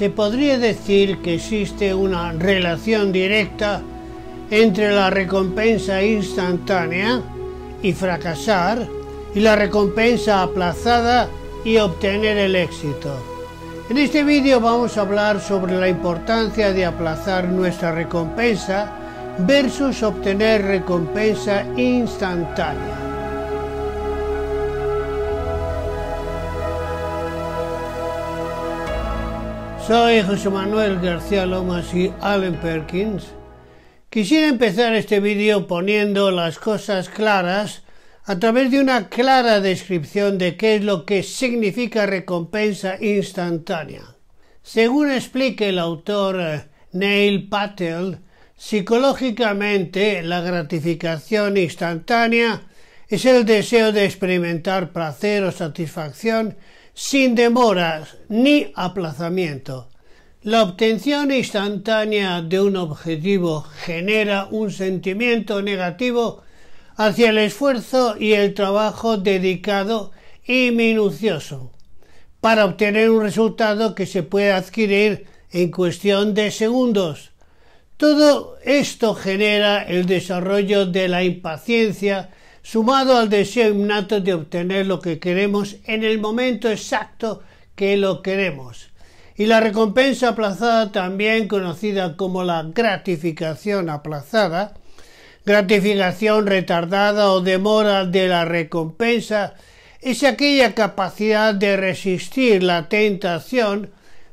se podría decir que existe una relación directa entre la recompensa instantánea y fracasar y la recompensa aplazada y obtener el éxito. En este vídeo vamos a hablar sobre la importancia de aplazar nuestra recompensa versus obtener recompensa instantánea. Soy José Manuel García Lomas y Allen Perkins. Quisiera empezar este vídeo poniendo las cosas claras a través de una clara descripción de qué es lo que significa recompensa instantánea. Según explica el autor eh, Neil Patel, psicológicamente la gratificación instantánea es el deseo de experimentar placer o satisfacción sin demoras ni aplazamiento. La obtención instantánea de un objetivo genera un sentimiento negativo hacia el esfuerzo y el trabajo dedicado y minucioso para obtener un resultado que se puede adquirir en cuestión de segundos. Todo esto genera el desarrollo de la impaciencia sumado al deseo innato de obtener lo que queremos en el momento exacto que lo queremos. Y la recompensa aplazada, también conocida como la gratificación aplazada, gratificación retardada o demora de la recompensa, es aquella capacidad de resistir la tentación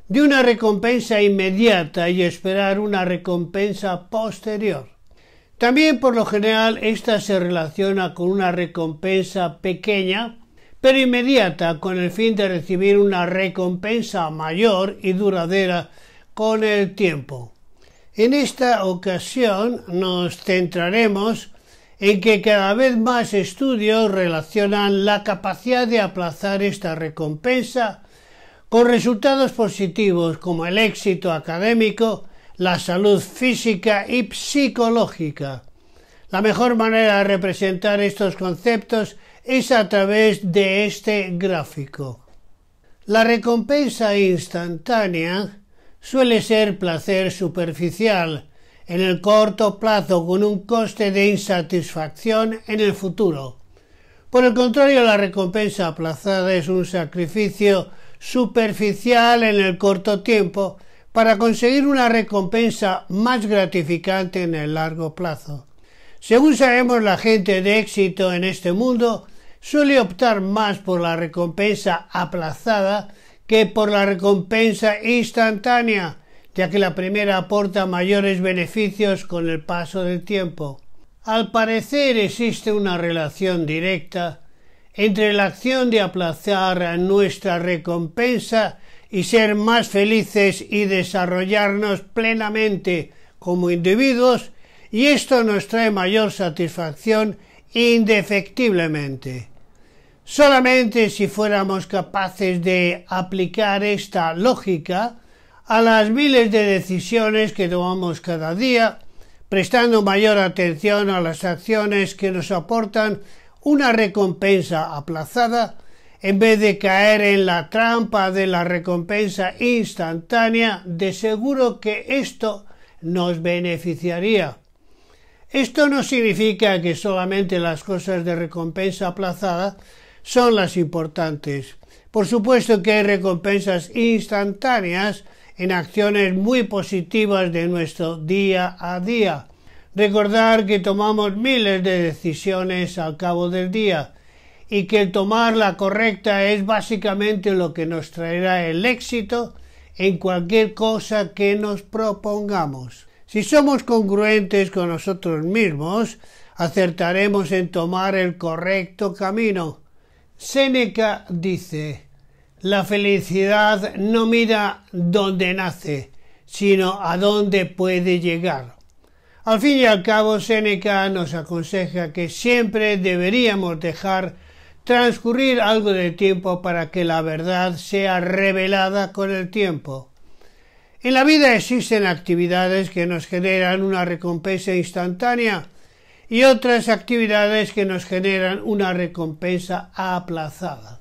de una recompensa inmediata y esperar una recompensa posterior. También por lo general esta se relaciona con una recompensa pequeña pero inmediata con el fin de recibir una recompensa mayor y duradera con el tiempo. En esta ocasión nos centraremos en que cada vez más estudios relacionan la capacidad de aplazar esta recompensa con resultados positivos como el éxito académico la salud física y psicológica. La mejor manera de representar estos conceptos es a través de este gráfico. La recompensa instantánea suele ser placer superficial en el corto plazo con un coste de insatisfacción en el futuro. Por el contrario, la recompensa aplazada es un sacrificio superficial en el corto tiempo para conseguir una recompensa más gratificante en el largo plazo. Según sabemos, la gente de éxito en este mundo suele optar más por la recompensa aplazada que por la recompensa instantánea, ya que la primera aporta mayores beneficios con el paso del tiempo. Al parecer existe una relación directa entre la acción de aplazar nuestra recompensa y ser más felices y desarrollarnos plenamente como individuos y esto nos trae mayor satisfacción indefectiblemente. Solamente si fuéramos capaces de aplicar esta lógica a las miles de decisiones que tomamos cada día, prestando mayor atención a las acciones que nos aportan una recompensa aplazada, en vez de caer en la trampa de la recompensa instantánea, de seguro que esto nos beneficiaría. Esto no significa que solamente las cosas de recompensa aplazada son las importantes. Por supuesto que hay recompensas instantáneas en acciones muy positivas de nuestro día a día. Recordar que tomamos miles de decisiones al cabo del día, y que el tomar la correcta es básicamente lo que nos traerá el éxito en cualquier cosa que nos propongamos. Si somos congruentes con nosotros mismos, acertaremos en tomar el correcto camino. Séneca dice La felicidad no mira dónde nace, sino a dónde puede llegar. Al fin y al cabo, Séneca nos aconseja que siempre deberíamos dejar transcurrir algo de tiempo para que la verdad sea revelada con el tiempo. En la vida existen actividades que nos generan una recompensa instantánea y otras actividades que nos generan una recompensa aplazada.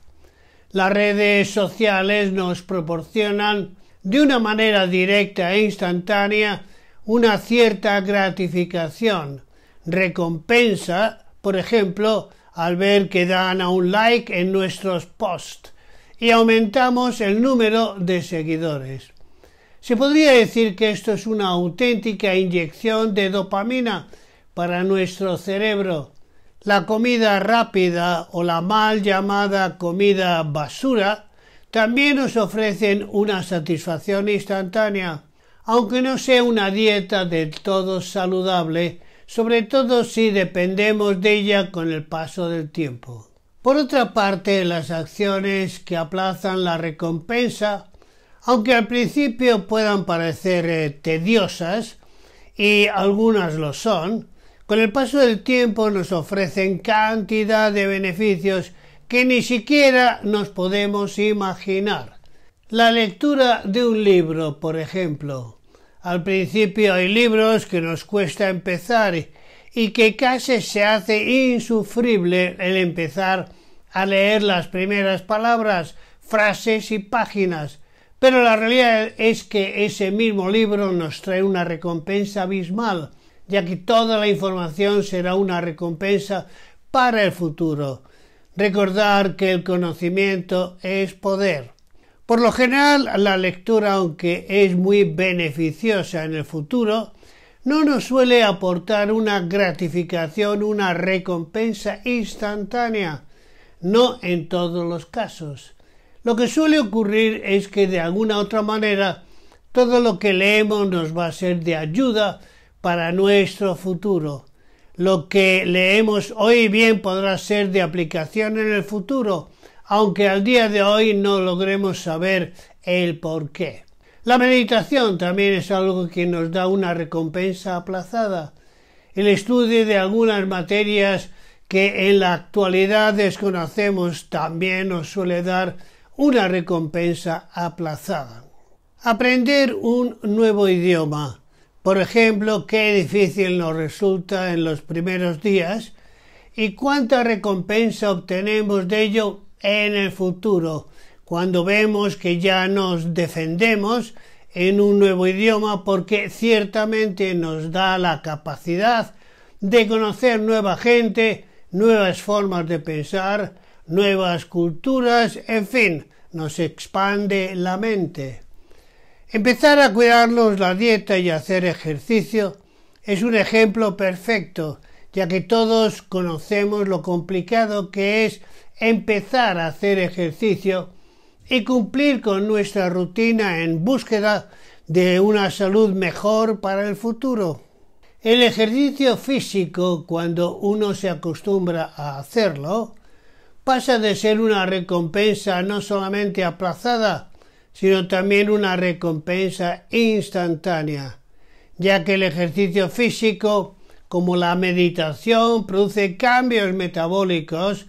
Las redes sociales nos proporcionan de una manera directa e instantánea una cierta gratificación, recompensa, por ejemplo, al ver que dan a un like en nuestros posts y aumentamos el número de seguidores. Se podría decir que esto es una auténtica inyección de dopamina para nuestro cerebro. La comida rápida o la mal llamada comida basura también nos ofrecen una satisfacción instantánea. Aunque no sea una dieta del todo saludable, sobre todo si dependemos de ella con el paso del tiempo. Por otra parte, las acciones que aplazan la recompensa, aunque al principio puedan parecer eh, tediosas, y algunas lo son, con el paso del tiempo nos ofrecen cantidad de beneficios que ni siquiera nos podemos imaginar. La lectura de un libro, por ejemplo, al principio hay libros que nos cuesta empezar y que casi se hace insufrible el empezar a leer las primeras palabras, frases y páginas, pero la realidad es que ese mismo libro nos trae una recompensa abismal, ya que toda la información será una recompensa para el futuro. Recordar que el conocimiento es poder. Por lo general, la lectura, aunque es muy beneficiosa en el futuro, no nos suele aportar una gratificación, una recompensa instantánea, no en todos los casos. Lo que suele ocurrir es que de alguna otra manera todo lo que leemos nos va a ser de ayuda para nuestro futuro. Lo que leemos hoy bien podrá ser de aplicación en el futuro, aunque al día de hoy no logremos saber el por qué. La meditación también es algo que nos da una recompensa aplazada. El estudio de algunas materias que en la actualidad desconocemos también nos suele dar una recompensa aplazada. Aprender un nuevo idioma. Por ejemplo, qué difícil nos resulta en los primeros días y cuánta recompensa obtenemos de ello en el futuro, cuando vemos que ya nos defendemos en un nuevo idioma porque ciertamente nos da la capacidad de conocer nueva gente, nuevas formas de pensar, nuevas culturas, en fin, nos expande la mente. Empezar a cuidarnos la dieta y hacer ejercicio es un ejemplo perfecto ya que todos conocemos lo complicado que es empezar a hacer ejercicio y cumplir con nuestra rutina en búsqueda de una salud mejor para el futuro. El ejercicio físico, cuando uno se acostumbra a hacerlo, pasa de ser una recompensa no solamente aplazada, sino también una recompensa instantánea, ya que el ejercicio físico como la meditación produce cambios metabólicos,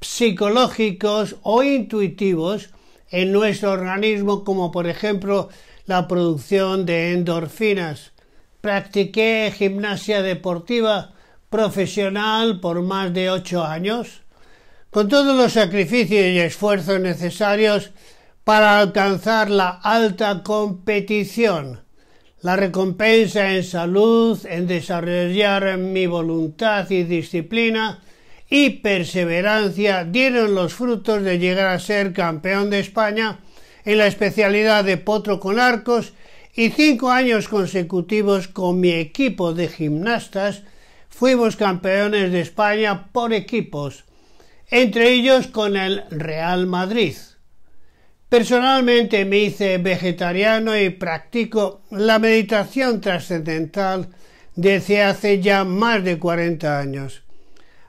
psicológicos o intuitivos en nuestro organismo, como por ejemplo la producción de endorfinas. Practiqué gimnasia deportiva profesional por más de ocho años, con todos los sacrificios y esfuerzos necesarios para alcanzar la alta competición la recompensa en salud, en desarrollar mi voluntad y disciplina y perseverancia dieron los frutos de llegar a ser campeón de España en la especialidad de potro con arcos y cinco años consecutivos con mi equipo de gimnastas fuimos campeones de España por equipos, entre ellos con el Real Madrid. Personalmente me hice vegetariano y practico la meditación trascendental desde hace ya más de 40 años.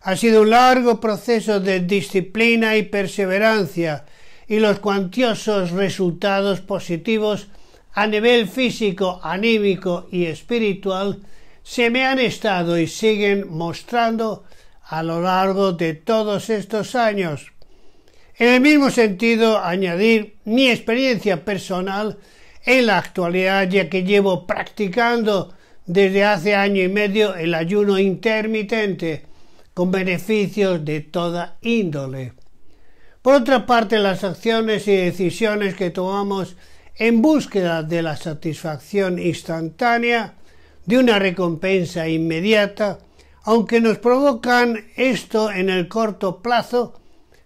Ha sido un largo proceso de disciplina y perseverancia y los cuantiosos resultados positivos a nivel físico, anímico y espiritual se me han estado y siguen mostrando a lo largo de todos estos años. En el mismo sentido, añadir mi experiencia personal en la actualidad, ya que llevo practicando desde hace año y medio el ayuno intermitente, con beneficios de toda índole. Por otra parte, las acciones y decisiones que tomamos en búsqueda de la satisfacción instantánea, de una recompensa inmediata, aunque nos provocan esto en el corto plazo,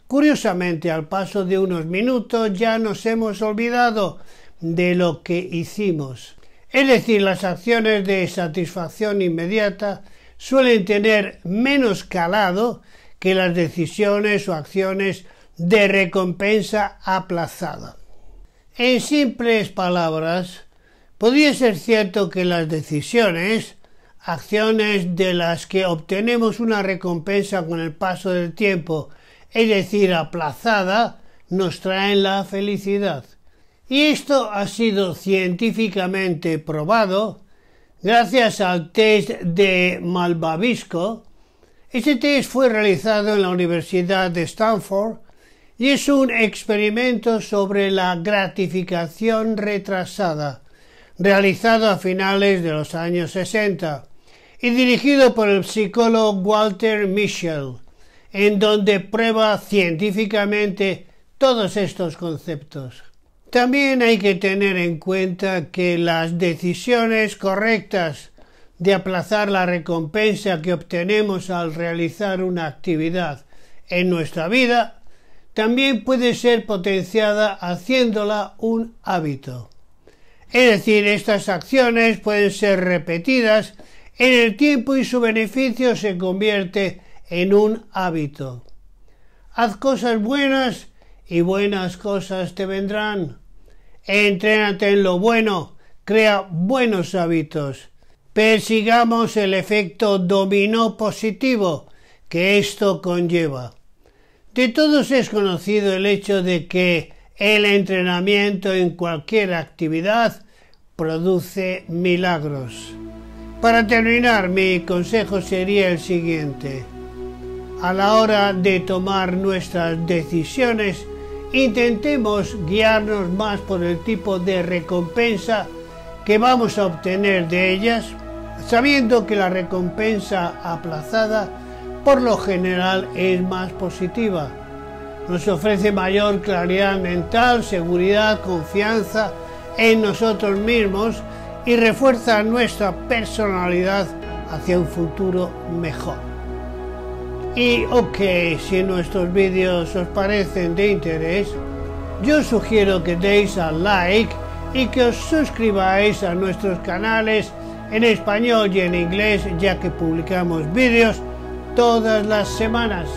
Curiosamente, al paso de unos minutos ya nos hemos olvidado de lo que hicimos. Es decir, las acciones de satisfacción inmediata suelen tener menos calado que las decisiones o acciones de recompensa aplazada. En simples palabras, podría ser cierto que las decisiones, acciones de las que obtenemos una recompensa con el paso del tiempo es decir, aplazada, nos traen la felicidad. Y esto ha sido científicamente probado gracias al test de Malvavisco. Este test fue realizado en la Universidad de Stanford y es un experimento sobre la gratificación retrasada, realizado a finales de los años 60 y dirigido por el psicólogo Walter Michel en donde prueba científicamente todos estos conceptos. También hay que tener en cuenta que las decisiones correctas de aplazar la recompensa que obtenemos al realizar una actividad en nuestra vida también puede ser potenciada haciéndola un hábito. Es decir, estas acciones pueden ser repetidas en el tiempo y su beneficio se convierte en un hábito. Haz cosas buenas y buenas cosas te vendrán. Entrénate en lo bueno, crea buenos hábitos. Persigamos el efecto dominó positivo que esto conlleva. De todos es conocido el hecho de que el entrenamiento en cualquier actividad produce milagros. Para terminar, mi consejo sería el siguiente a la hora de tomar nuestras decisiones, intentemos guiarnos más por el tipo de recompensa que vamos a obtener de ellas, sabiendo que la recompensa aplazada por lo general es más positiva. Nos ofrece mayor claridad mental, seguridad, confianza en nosotros mismos y refuerza nuestra personalidad hacia un futuro mejor y ok, si nuestros vídeos os parecen de interés, yo sugiero que deis al like y que os suscribáis a nuestros canales en español y en inglés ya que publicamos vídeos todas las semanas.